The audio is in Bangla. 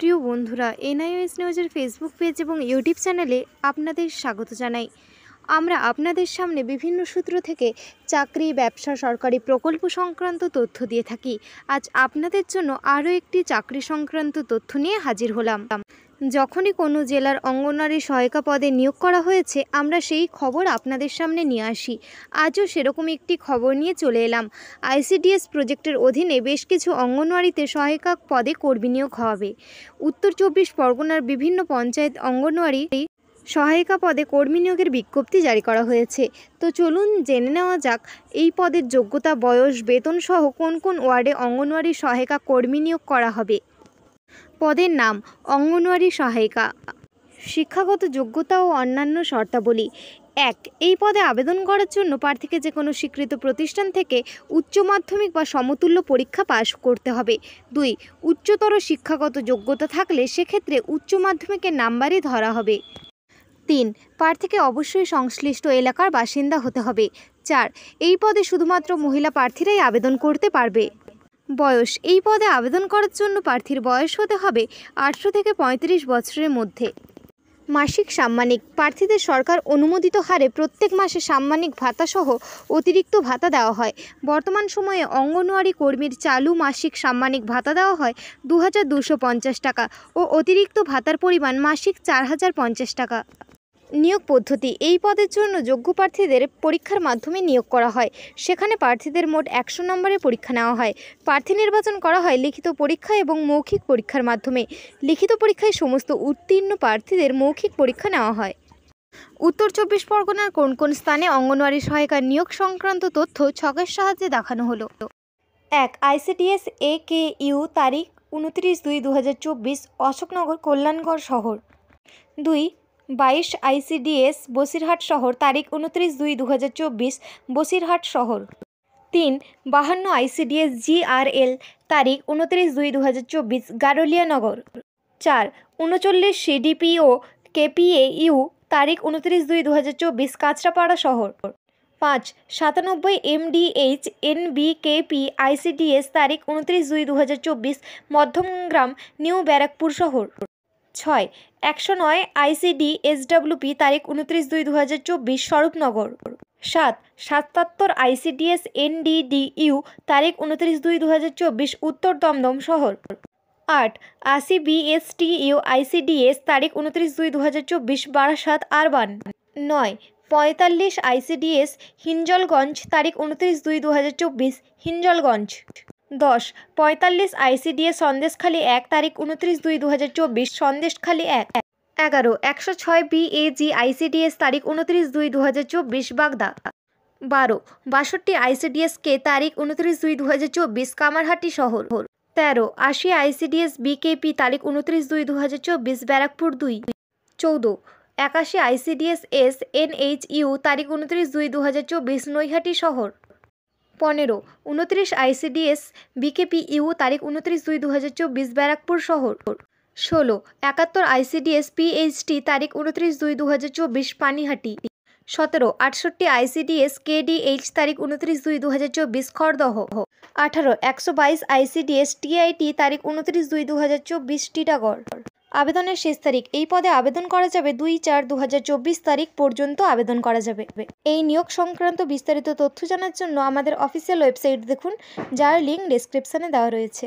প্রিয় বন্ধুরা এনআইএস নিউজের ফেসবুক পেজ এবং ইউটিউব চ্যানেলে আপনাদের স্বাগত জানাই আমরা আপনাদের সামনে বিভিন্ন সূত্র থেকে চাকরি ব্যবসা সরকারি প্রকল্প সংক্রান্ত তথ্য দিয়ে থাকি আজ আপনাদের জন্য আরও একটি চাকরি সংক্রান্ত তথ্য নিয়ে হাজির হলাম যখনই কোনো জেলার অঙ্গনারী সহায়িকা পদে নিয়োগ করা হয়েছে আমরা সেই খবর আপনাদের সামনে নিয়ে আসি আজও সেরকম একটি খবর নিয়ে চলে এলাম আইসিডিএস প্রজেক্টের অধীনে বেশ কিছু অঙ্গনওয়াড়িতে সহায়িকা পদে কর্মী নিয়োগ হবে উত্তর চব্বিশ পরগনার বিভিন্ন পঞ্চায়েত অঙ্গনওয়াড়ি সহায়িকা পদে কর্মী নিয়োগের বিজ্ঞপ্তি জারি করা হয়েছে তো চলুন জেনে নেওয়া যাক এই পদের যোগ্যতা বয়স বেতন সহ কোন কোন ওয়ার্ডে অঙ্গনওয়াড়ি সহায়িকা কর্মী নিয়োগ করা হবে পদের নাম অঙ্গনওয়াড়ি সহায়িকা শিক্ষাগত যোগ্যতা ও অন্যান্য শর্তাবলী এক এই পদে আবেদন করার জন্য প্রার্থীকে যে কোনো স্বীকৃত প্রতিষ্ঠান থেকে উচ্চ মাধ্যমিক বা সমতুল্য পরীক্ষা পাশ করতে হবে দুই উচ্চতর শিক্ষাগত যোগ্যতা থাকলে সেক্ষেত্রে উচ্চ মাধ্যমিকের নাম্বারই ধরা হবে তিন প্রার্থীকে অবশ্যই সংশ্লিষ্ট এলাকার বাসিন্দা হতে হবে চার এই পদে শুধুমাত্র মহিলা প্রার্থীরাই আবেদন করতে পারবে বয়স এই পদে আবেদন করার জন্য প্রার্থীর বয়স হতে হবে আটশো থেকে ৩৫ বছরের মধ্যে মাসিক সাম্মানিক প্রার্থীদের সরকার অনুমোদিত হারে প্রত্যেক মাসে সাম্মানিক ভাতাসহ অতিরিক্ত ভাতা দেওয়া হয় বর্তমান সময়ে অঙ্গনওয়াড়ি কর্মীর চালু মাসিক সাম্মানিক ভাতা দেওয়া হয় দু টাকা ও অতিরিক্ত ভাতার পরিমাণ মাসিক চার টাকা নিয়োগ পদ্ধতি এই পদের জন্য যোগ্য প্রার্থীদের পরীক্ষার মাধ্যমে নিয়োগ করা হয় সেখানে প্রার্থীদের মোট একশো নম্বরে পরীক্ষা নেওয়া হয় প্রার্থী নির্বাচন করা হয় লিখিত পরীক্ষা এবং মৌখিক পরীক্ষার মাধ্যমে লিখিত পরীক্ষায় সমস্ত উত্তীর্ণ প্রার্থীদের মৌখিক পরীক্ষা নেওয়া হয় উত্তর চব্বিশ পরগনার কোন কোন স্থানে অঙ্গনওয়াড়ি সহায়িকার নিয়োগ সংক্রান্ত তথ্য ছকের সাহায্যে দেখানো হলো এক আইসিটিএস এ কে ইউ তারিখ উনত্রিশ দুই দু অশোকনগর কল্যাণগড় শহর দুই বাইশ আইসিডিএস বসিরহাট শহর তারিখ উনত্রিশ দুই দু বসিরহাট শহর তিন বাহান্ন আইসিডিএস জিআরএল তারিখ উনত্রিশ দুই দু হাজার চব্বিশ গারলিয়ানগর চার উনচল্লিশ সিডিপিও কেপিএ ইউ তারিখ উনত্রিশ দুই দু হাজার চব্বিশ কাঁচরাপাড়া শহর পাঁচ সাতানব্বই এমডিএইচ এনবিকেপি আইসিডিএস তারিখ উনত্রিশ দুই দু হাজার চব্বিশ মধ্যমগ্রাম নিউ ব্যারাকপুর শহর ছয় একশো নয় আইসিডি এসডব্লিউপি তারিখ উনত্রিশ দুই দু হাজার চব্বিশ স্বরূপনগর সাত সাতাত্তর আইসিডিএস এনডিডিইউ তারিখ উনত্রিশ দুই দু হাজার চব্বিশ উত্তর দমদম শহর আট আশি বিএসটিইউ আইসিডিএস তারিখ উনত্রিশ দুই দু হাজার চব্বিশ বারাসাত আরবান নয় পঁয়তাল্লিশ আইসিডিএস হিঞ্জলগঞ্জ তারিখ উনত্রিশ দুই দু হাজার চব্বিশ হিঞ্জলগঞ্জ দশ পঁয়তাল্লিশ আইসিডিএস খালি এক তারিখ উনত্রিশ দুই দু সন্দেশ চব্বিশ এক এগারো একশো ছয় বিএজি আইসিডিএস তারিখ উনত্রিশ দুই দু হাজার চব্বিশ বাগদা বারো বাষট্টি আইসিডিএস কে তারিখ উনত্রিশ দুই দু হাজার চব্বিশ কামারহাটি শহর তেরো আশি আইসিডিএস বিকেপি তারিখ উনত্রিশ দুই দু হাজার চব্বিশ ব্যারাকপুর দুই চৌদ্দ একাশি আইসিডিএস এস এইচ ইউ তারিখ উনত্রিশ দুই দু হাজার চব্বিশ নৈহাটি শহর পনেরো উনত্রিশ আইসিডিএস বিকেপি ইউ তারিখ উনত্রিশ দুই দু হাজার চব্বিশ ব্যারাকপুর শহর ষোলো একাত্তর আইসিডিএস পিএইচটি তারিখ উনত্রিশ দুই দু হাজার চব্বিশ পানিহাটি সতেরো আটষট্টি আইসিডিএস কেডিএইচ তারিখ উনত্রিশ দুই দু হাজার চব্বিশ খড়দহ আঠারো একশো বাইশ আইসিডিএস টিআইটি তারিখ উনত্রিশ দুই দু হাজার চব্বিশ টিটাগড় আবেদনের শেষ তারিখ এই পদে আবেদন করা যাবে দুই চার দু তারিখ পর্যন্ত আবেদন করা যাবে এই নিয়োগ সংক্রান্ত বিস্তারিত তথ্য জানার জন্য আমাদের অফিসিয়াল ওয়েবসাইট দেখুন যার লিঙ্ক ডেসক্রিপশানে দেওয়া রয়েছে